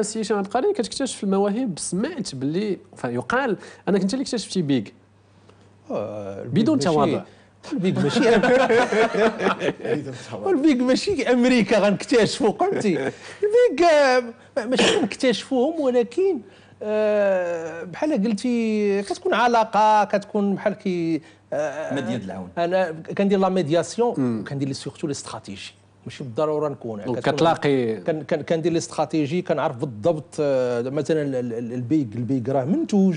سي هشام عبد القرين كتكتشف المواهب سمعت باللي يقال انك انت اللي اكتشفتي بيغ آه، بدون تواضع البيج ماشي البيج ماشي امريكا غنكتشفوا قلتي البيج آه، ماشي غنكتشفوهم ولكن آه، بحال قلتي كتكون علاقه كتكون بحال كي ميديا العون انا كندير لا ميدياسيون وكندير سورتو لي استراتيجي ماشي بالضروره نكون كتلاقي كندير لي استراتيجي كنعرف بالضبط آه، مثلا البيك البيك راه منتوج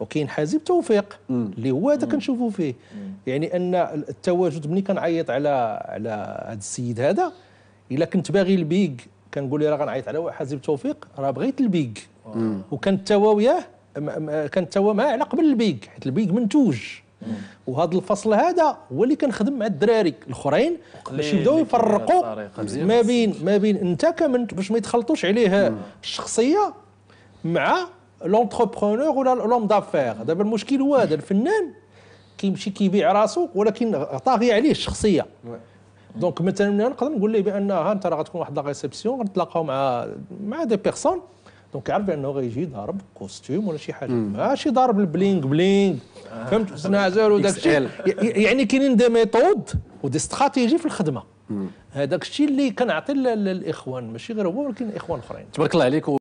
وكاين حازب توفيق اللي هو هذا كنشوفوا فيه مم. يعني ان التواجد ملي كنعيط على على هذا السيد هذا الا كنت باغي البيك كنقول له راه غنعيط على حازب توفيق راه بغيت البيك وكنتوا وياه التوا معاه على قبل البيك حيت البيك منتوج وهذا الفصل هذا هو اللي كنخدم مع الدراري الاخرين باش يبداو يفرقوا ما بين ما بين انت كمنت باش ما يتخلطوش عليه الشخصيه مع لونتربرونور ولا لوم دافير دابا المشكل هو هذا الفنان كيمشي كيبيع راسو ولكن طاغيه عليه الشخصيه دونك مثلا نقدر نقول ليه بان ها انت راه غتكون واحد لا ريسبسيون غنتلاقاو مع مع دي بيغسون دونك عارف بانه غيجي ضارب كوستيم ولا شي حاجه ماشي ضارب البلينغ بلينغ فهمت حسن عزال وداك الشيء يعني كاينين دي ميثود ودي استراتيجي في الخدمه هذاك الشيء اللي كنعطي للاخوان ماشي غير هو ولكن اخوان اخرين تبارك الله عليك